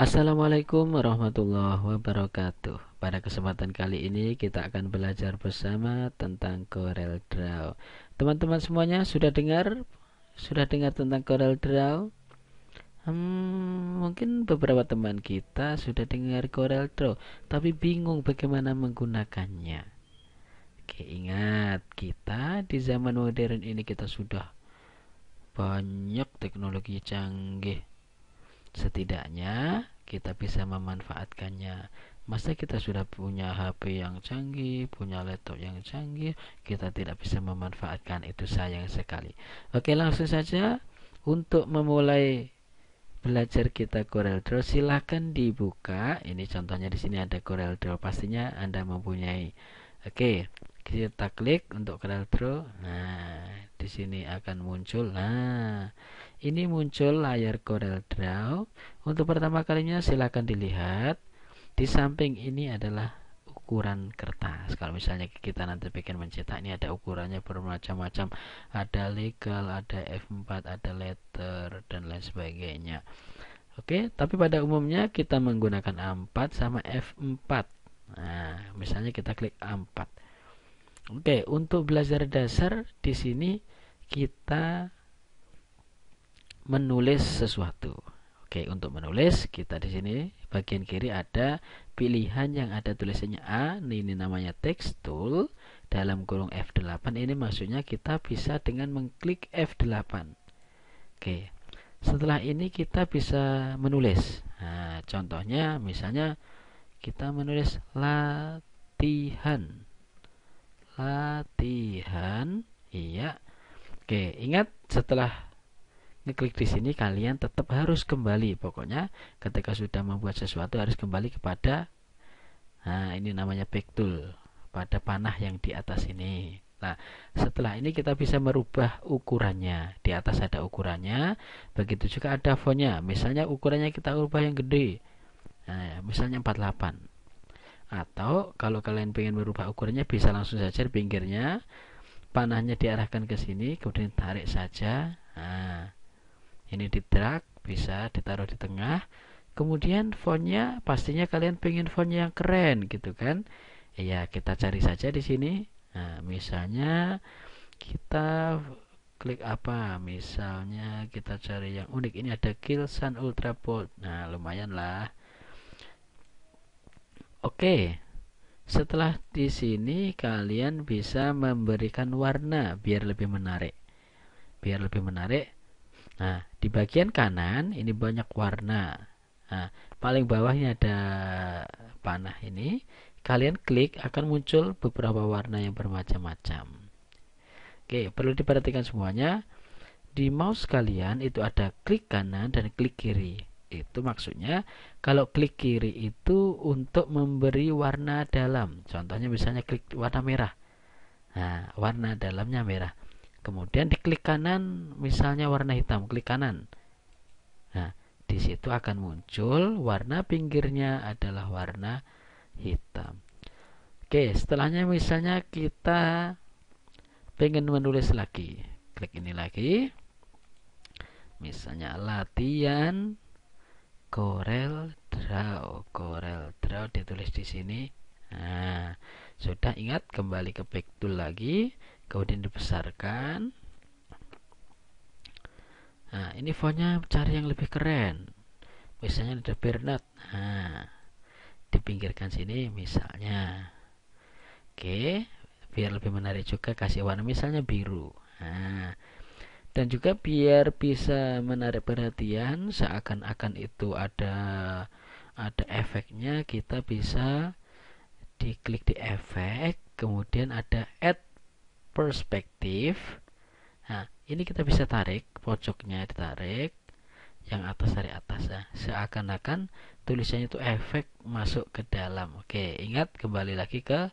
Assalamualaikum warahmatullahi wabarakatuh. Pada kesempatan kali ini kita akan belajar bersama tentang Corel Draw. Teman-teman semuanya sudah dengar? Sudah dengar tentang Corel Draw? Hmm, mungkin beberapa teman kita sudah dengar Corel Draw, tapi bingung bagaimana menggunakannya. Oke, ingat kita di zaman modern ini kita sudah banyak teknologi canggih setidaknya kita bisa memanfaatkannya masa kita sudah punya HP yang canggih punya laptop yang canggih kita tidak bisa memanfaatkan itu sayang sekali oke langsung saja untuk memulai belajar kita Corel Draw silahkan dibuka ini contohnya di sini ada Corel Draw pastinya anda mempunyai oke kita klik untuk Corel Draw nah di sini akan muncul. Nah, ini muncul layar Corel Draw. Untuk pertama kalinya silahkan dilihat. Di samping ini adalah ukuran kertas. Kalau misalnya kita nanti bikin mencetak ini ada ukurannya bermacam-macam. Ada legal, ada F4, ada letter dan lain sebagainya. Oke, tapi pada umumnya kita menggunakan A4 sama F4. Nah, misalnya kita klik A4. Oke, untuk belajar dasar di sini kita menulis sesuatu. Oke, untuk menulis kita di sini bagian kiri ada pilihan yang ada tulisannya A, ini namanya text tool dalam kurung F8. Ini maksudnya kita bisa dengan mengklik F8. Oke. Setelah ini kita bisa menulis. Nah, contohnya misalnya kita menulis latihan. Latihan, iya. Oke, ingat setelah ngeklik di sini kalian tetap harus kembali. Pokoknya ketika sudah membuat sesuatu harus kembali kepada nah ini namanya back tool pada panah yang di atas ini. Nah, setelah ini kita bisa merubah ukurannya. Di atas ada ukurannya, begitu juga ada fontnya. Misalnya ukurannya kita ubah yang gede. Nah, misalnya 48. Atau kalau kalian ingin merubah ukurannya bisa langsung saja di pinggirnya panahnya diarahkan ke sini kemudian tarik saja nah, ini di drag bisa ditaruh di tengah kemudian fontnya pastinya kalian pengen font yang keren gitu kan ya kita cari saja di sini nah misalnya kita klik apa misalnya kita cari yang unik ini ada Kill Sun Ultra Bold nah lumayan lah oke setelah di sini kalian bisa memberikan warna biar lebih menarik. Biar lebih menarik. Nah, di bagian kanan ini banyak warna. Nah, paling bawahnya ada panah ini. Kalian klik akan muncul beberapa warna yang bermacam-macam. Oke, perlu diperhatikan semuanya. Di mouse kalian itu ada klik kanan dan klik kiri. Itu maksudnya kalau klik kiri itu untuk memberi warna dalam. Contohnya misalnya klik warna merah. Nah, warna dalamnya merah. Kemudian diklik kanan misalnya warna hitam, klik kanan. Nah, di situ akan muncul warna pinggirnya adalah warna hitam. Oke, setelahnya misalnya kita pengen menulis lagi. Klik ini lagi. Misalnya latihan Corel Draw. Corel Draw ditulis di sini. Nah, sudah ingat kembali ke back tool lagi, kemudian dibesarkan. Nah, ini fontnya cari yang lebih keren. Misalnya ada Bernard. Nah, di pinggirkan sini misalnya. Oke, biar lebih menarik juga kasih warna misalnya biru. Nah, dan juga biar bisa menarik perhatian seakan-akan itu ada ada efeknya kita bisa diklik di efek kemudian ada add perspective nah ini kita bisa tarik pojoknya ditarik yang atas dari atas ya seakan-akan tulisannya itu efek masuk ke dalam oke ingat kembali lagi ke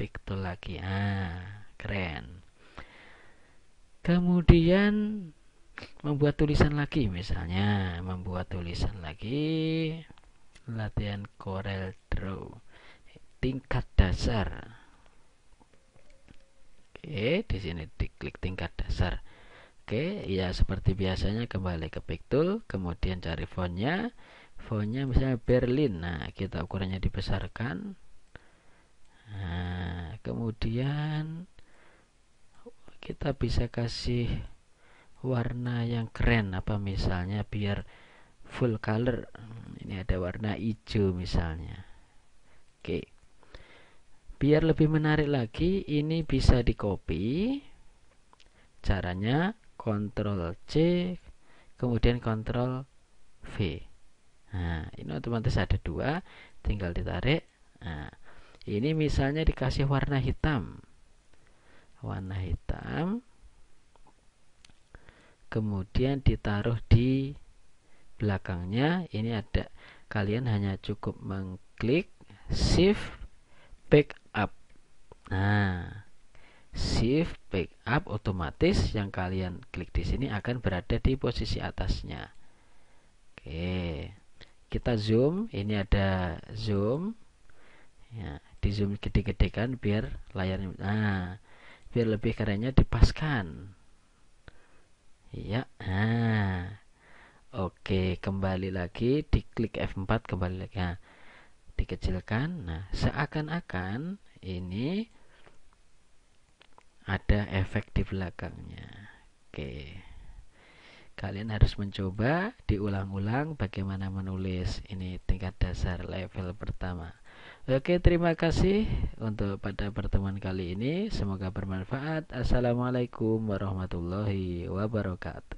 pictul lagi ah keren kemudian membuat tulisan lagi misalnya membuat tulisan lagi latihan Corel Draw tingkat dasar oke di sini diklik tingkat dasar oke ya seperti biasanya kembali ke tool kemudian cari fontnya fontnya misalnya Berlin nah kita ukurannya dibesarkan nah kemudian kita bisa kasih warna yang keren apa misalnya biar full color ini ada warna hijau misalnya oke biar lebih menarik lagi ini bisa di copy caranya Ctrl C kemudian Ctrl V nah ini otomatis ada dua tinggal ditarik nah, ini misalnya dikasih warna hitam warna hitam kemudian ditaruh di belakangnya ini ada kalian hanya cukup mengklik shift backup nah shift backup otomatis yang kalian klik di sini akan berada di posisi atasnya oke kita zoom ini ada zoom ya di zoom gede-gedekan biar layarnya nah biar lebih kerennya dipaskan iya nah oke kembali lagi diklik F4 kembali lagi nah, dikecilkan nah seakan-akan ini ada efek di belakangnya oke kalian harus mencoba diulang-ulang bagaimana menulis ini tingkat dasar level pertama Oke terima kasih untuk pada pertemuan kali ini semoga bermanfaat Assalamualaikum warahmatullahi wabarakatuh